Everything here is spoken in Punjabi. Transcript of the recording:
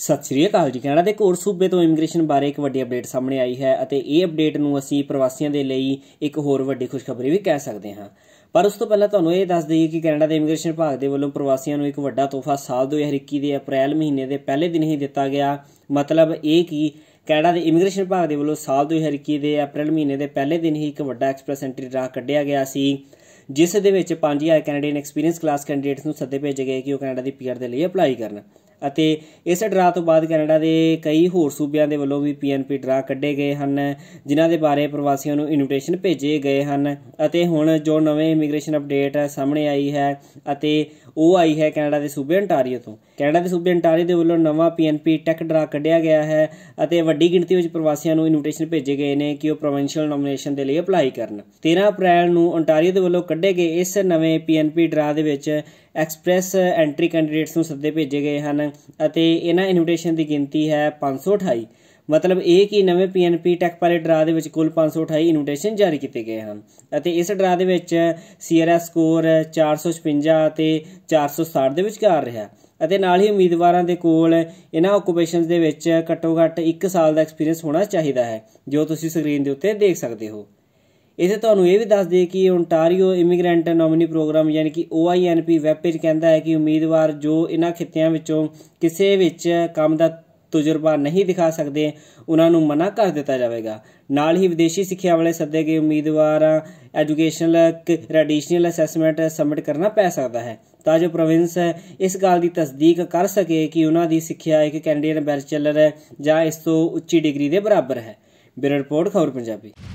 ਸਤਿ ਸ੍ਰੀ ਅਕਾਲ ਜੀ ਕੈਨੇਡਾ ਦੇ ਕੋਰ ਸੂਬੇ ਤੋਂ ਇਮੀਗ੍ਰੇਸ਼ਨ ਬਾਰੇ ਇੱਕ ਵੱਡੀ ਅਪਡੇਟ ਸਾਹਮਣੇ ਆਈ ਹੈ ਅਤੇ ਇਹ ਅਪਡੇਟ ਨੂੰ ਅਸੀਂ ਪ੍ਰਵਾਸੀਆਂ ਦੇ ਲਈ ਇੱਕ ਹੋਰ ਵੱਡੀ ਖੁਸ਼ਖਬਰੀ ਵੀ ਕਹਿ ਸਕਦੇ ਹਾਂ ਪਰ ਉਸ ਤੋਂ ਪਹਿਲਾਂ ਤੁਹਾਨੂੰ ਇਹ ਦੱਸ ਦਈਏ ਕਿ ਕੈਨੇਡਾ ਦੇ ਇਮੀਗ੍ਰੇਸ਼ਨ ਵਿਭਾਗ ਦੇ ਵੱਲੋਂ ਪ੍ਰਵਾਸੀਆਂ ਨੂੰ ਇੱਕ ਵੱਡਾ ਤੋਹਫਾ ਸਾਲ 2021 ਦੇ ਅਪ੍ਰੈਲ ਮਹੀਨੇ ਦੇ ਪਹਿਲੇ ਦਿਨ ਹੀ ਦਿੱਤਾ ਗਿਆ ਮਤਲਬ ਇਹ ਕਿ ਕੈਨੇਡਾ ਦੇ ਇਮੀਗ੍ਰੇਸ਼ਨ ਵਿਭਾਗ ਦੇ ਵੱਲੋਂ ਸਾਲ 2021 ਦੇ ਅਪ੍ਰੈਲ ਮਹੀਨੇ ਦੇ ਪਹਿਲੇ ਦਿਨ ਹੀ ਇੱਕ ਵੱਡਾ ਐਕਸਪ੍ਰੈਸ ਐਂਟਰੀ ਡਰਾ ਕੱਢਿਆ ਗਿਆ ਸੀ ਜਿਸ ਦੇ ਵਿੱਚ 5000 ਕੈਨੇਡੀਅਨ ਐਕਸਪੀਰੀਅੰਸ ਕਲਾਸ ਕੈਂਡੀਡੇਟਸ ਨੂੰ ਸੱਦੇ ਭੇਜੇ ਗਏ ਕਿ ਉਹ ਕੈਨੇਡਾ ਦੀ ਪੀਆਰ ਦੇ ਲਈ ਅਪਲਾਈ ਕਰਨ ਅਤੇ ਇਸ ਡਰਾ ਤੋਂ ਬਾਅਦ ਕੈਨੇਡਾ ਦੇ ਕਈ ਹੋਰ ਸੂਬਿਆਂ ਦੇ ਵੱਲੋਂ ਵੀ ਪੀਐਨਪੀ ਡਰਾ ਕੱਢੇ ਗਏ ਹਨ ਜਿਨ੍ਹਾਂ ਦੇ ਬਾਰੇ ਪ੍ਰਵਾਸੀਆਂ ਨੂੰ ਇਨਵੀਟੇਸ਼ਨ ਭੇਜੇ ਗਏ ਹਨ ਅਤੇ ਹੁਣ ਜੋ ਨਵੇਂ ਇਮੀਗ੍ਰੇਸ਼ਨ ਅਪਡੇਟ ਸਾਹਮਣੇ ਆਈ ਹੈ ਅਤੇ ਉਹ ਆਈ ਹੈ ਕੈਨੇਡਾ ਦੇ ਸੂਬੇ ਅੰਟਾਰੀਓ ਤੋਂ ਕੈਨੇਡਾ ਦੇ ਸੂਬੇ ਅੰਟਾਰੀਓ ਦੇ ਵੱਲੋਂ ਨਵਾਂ ਪੀਐਨਪੀ ਟੈਕ ਡਰਾ ਕੱਢਿਆ ਗਿਆ ਹੈ ਅਤੇ ਵੱਡੀ ਗਿਣਤੀ ਵਿੱਚ ਪ੍ਰਵਾਸੀਆਂ ਨੂੰ ਇਨਵੀਟੇਸ਼ਨ ਭੇਜੇ ਗਏ ਨੇ ਕਿ ਉਹ ਪ੍ਰੋਵਿੰਸ਼ੀਅਲ ਨੋਮੀਨੇਸ਼ਨ ਦੇ ਲਈ ਅਪਲਾਈ ਕਰਨ 13 ਅਪ੍ਰੈਲ ਨੂੰ ਅੰਟਾਰੀਓ ਦੇ ਵੱਲੋਂ ਕੱਢੇ ਗਏ ਇਸ ਨਵੇਂ ਪੀਐਨਪੀ ਡਰਾ ਦੇ ਵਿੱਚ ਐਕਸਪ੍ਰੈਸ ਐਂਟਰੀ ਕੈਂਡੀਡੇਟਸ ਨੂੰ ਸੱਦੇ ਭੇਜੇ ਗਏ ਹਨ ਅਤੇ ਇਹਨਾਂ ਇਨਵੀਟੇਸ਼ਨ ਦੀ ਗਿਣਤੀ ਹੈ 528 ਮਤਲਬ ਇਹ ਕਿ ਨਵੇਂ ਪੀਐਨਪੀ ਟੈਕ ਪਾਇਲਟ ਡਰਾ ਦੇ ਵਿੱਚ ਕੁੱਲ 528 ਇਨਵੀਟੇਸ਼ਨ ਜਾਰੀ ਕੀਤੇ ਗਏ ਹਨ ਅਤੇ ਇਸ ਡਰਾ ਦੇ ਵਿੱਚ ਸੀਆਰਐਸ ਸਕੋਰ 456 ਅਤੇ 460 ਦੇ ਵਿਚਕਾਰ ਰਿਹਾ ਅਤੇ ਨਾਲ ਹੀ ਉਮੀਦਵਾਰਾਂ ਦੇ ਕੋਲ ਇਹਨਾਂ ਓਕੂਪੇਸ਼ਨਸ ਦੇ ਵਿੱਚ ਘੱਟੋ-ਘੱਟ 1 ਸਾਲ ਦਾ ਐਕਸਪੀਰੀਅੰਸ ਹੋਣਾ ਚਾਹੀਦਾ ਹੈ ਜੋ ਤੁਸੀਂ ਸਕਰੀਨ ਦੇ ਉੱਤੇ ਦੇਖ ਸਕਦੇ ਹੋ ਇਥੇ ਤੁਹਾਨੂੰ ਇਹ ਵੀ ਦੱਸ ਦੇ ਕਿ ਓਨਟਾਰੀਓ ਇਮੀਗ੍ਰੈਂਟ ਨੋਮਿਨੀ ਪ੍ਰੋਗਰਾਮ ਯਾਨੀ ਕਿ OINP ਵੈਬ ਪੇਜ ਕਹਿੰਦਾ ਹੈ ਕਿ ਉਮੀਦਵਾਰ ਜੋ ਇਹਨਾਂ ਖਿੱਤਿਆਂ ਵਿੱਚੋਂ ਕਿਸੇ ਵਿੱਚ ਕੰਮ ਦਾ ਤਜਰਬਾ ਨਹੀਂ ਦਿਖਾ ਸਕਦੇ ਉਹਨਾਂ ਨੂੰ ਮਨਾ ਕਰ ਦਿੱਤਾ ਜਾਵੇਗਾ ਨਾਲ ਹੀ ਵਿਦੇਸ਼ੀ ਸਿੱਖਿਆ ਵਾਲੇ ਸੱਦੇ ਗਏ ਉਮੀਦਵਾਰਾਂ ਐਜੂਕੇਸ਼ਨਲ ਰੈਡੀਸ਼ਨਲ ਅਸੈਸਮੈਂਟ ਸਬਮਿਟ ਕਰਨਾ ਪੈ ਸਕਦਾ ਹੈ ਤਾਂ ਜੋ ਪ੍ਰੋਵਿੰਸ ਇਸ ਗੱਲ ਦੀ ਤਸਦੀਕ ਕਰ ਸਕੇ ਕਿ ਉਹਨਾਂ ਦੀ ਸਿੱਖਿਆ ਇੱਕ ਕੈਂਡੀਡੇਟ ਬੈਚਲਰ ਹੈ ਜਾਂ ਇਸ ਤੋਂ ਉੱਚੀ ਡਿਗਰੀ ਦੇ ਬਰਾਬਰ ਹੈ ਬਿਊਰੋ ਰਿਪੋਰਟ ਖਬਰ ਪੰਜਾਬੀ